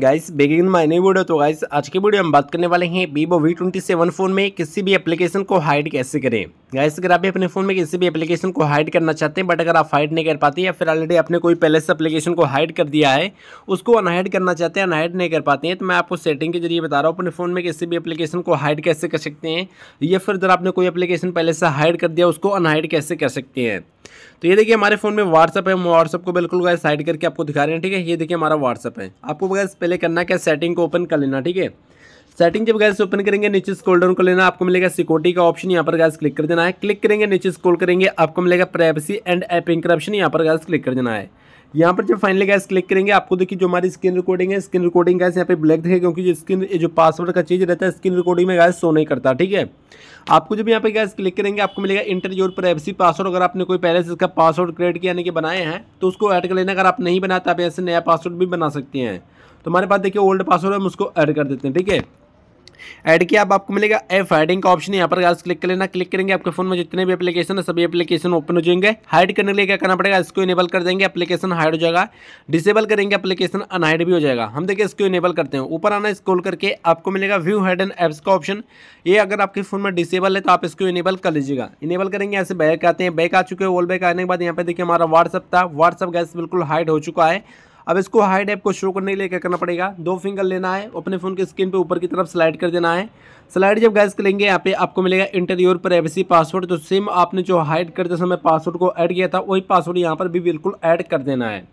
guys begin my new video तो guys आज के वीडियो हम बात करने वाले हैं Vivo V twenty seven phone में किसी भी एप्लीकेशन को हाइड कैसे करें गाइस अगर आप भी अपने फोन में किसी भी एप्लीकेशन को हाइड करना चाहते हैं बट अगर आप हाइड नहीं कर पाते या फिर ऑलरेडी आपने कोई पहले से एप्लीकेशन को हाइड कर दिया है उसको अनहाइड करना चाहते हैं अनहाइड नहीं कर पाते हैं तो मैं आपको सेटिंग के जरिए बता रहा हूँ अपने फोन में किसी भी अपलीकेशन को हाइड कैसे कर सकते हैं या फिर अगर आपने कोई अपलीकेशन पहले से हाइड कर दिया उसको अनहाइड कैसे कर सकते हैं तो ये देखिए हमारे फोन में व्हाट्सअप है व्हाट्सअप को बिल्कुल गाय साइड करके आपको दिखा रहे हैं ठीक है ये देखिए हमारा व्हाट्सअप है आपको गैस पहले करना क्या सेटिंग को ओपन कर लेना ठीक है सेटिंग जब गैस ओपन करेंगे नीचे स्कोल डाउन कर लेना आपको मिलेगा सिक्योरिटी का ऑप्शन यहाँ पर गैस क्लिक कर देना है क्लिक करेंगे नीचे स्कोल करेंगे आपको मिलेगा प्राइवेसी एंड एप इंक्रप्शन यहाँ पर गैस क्लिक कर देना है यहाँ पर जब फाइनली गैस क्लिक करेंगे आपको देखिए जो हमारी स्क्रीन रिकॉर्डिंग है स्क्रीन रिकॉर्डिंग गैस यहाँ पे ब्लैक दिखेगा क्योंकि जो स्क्रीन जो पासवर्ड का चीज़ रहता है स्क्रीन रिकॉर्डिंग में गैस शो नहीं करता ठीक है आपको जब यहाँ पे गैस क्लिक करेंगे आपको मिलेगा इंटर योर प्राइवेसी पासवर्ड अगर आपने कोई पहले से इसका पासवर्ड क्रिएट किया यानी कि बनाए हैं तो उसको ऐड कर लेना अगर आप नहीं बनाते आप ऐसे नया पासवर्ड भी बना सकते हैं तो हमारे पास देखिए ओल्ड पासवर्ड हम उसको ऐड कर देते हैं ठीक है ऐड किया अब आपको मिलेगा एफ हाइडिंग का ऑप्शन यहाँ पर गाइस क्लिक कर लेना क्लिक करेंगे आपके फोन में जितने भी एप्लीकेशन है सभी एप्लीकेशन ओपन हो जाएंगे हाइड करने के लिए क्या करना पड़ेगा इसको इनेबल कर देंगे एप्लीकेशन हाइड हो जाएगा डिसेबल करेंगे एप्लीकेशन अनहाइड भी हो जाएगा हम देखिए इसको इनेबल करते हैं ऊपर आना स्क्रॉल करके आपको मिलेगा व्यू हाइड एंड एप्स का ऑप्शन ये अगर आपके फोन में डिसेबल है तो आप इसको इनेबल कर लीजिएगा इनेबल करेंगे ऐसे बैक आते हैं बैक आ चुके हैं ऑल बैक आने के बाद यहाँ पे देखिए हमारा व्हाट्सअप था व्हाट्सअप गैस बिल्कुल हाइड हो चुका है अब इसको हाइड ऐप को शो करने के लिए क्या करना पड़ेगा दो फिंगर लेना है अपने फ़ोन के स्क्रीन पर ऊपर की तरफ स्लाइड कर देना है स्लाइड जब गैस करेंगे यहाँ पे आपको मिलेगा इंटरव्यूर प्राइवेसी पासवर्ड तो सेम आपने जो हाइड करते समय पासवर्ड को ऐड किया था वही पासवर्ड यहाँ पर भी बिल्कुल ऐड कर देना है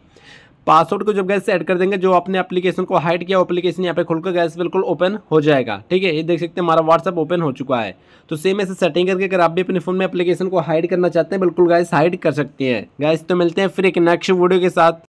पासवर्ड को जब गैस ऐड कर देंगे जो आपने अप्लीकेशन को हाइड किया एप्लीकेशन यहाँ पे खुलकर गैस बिल्कुल ओपन हो जाएगा ठीक है ये देख सकते हैं हमारा व्हाट्सअप ओपन हो चुका है तो सेम ऐसे सेटिंग करके अगर आप भी अपने फ़ोन में अपलीकेशन को हाइड करना चाहते हैं बिल्कुल गैस हाइड कर सकते हैं गैस तो मिलते हैं फिर एक नेक्स्ट वीडियो के साथ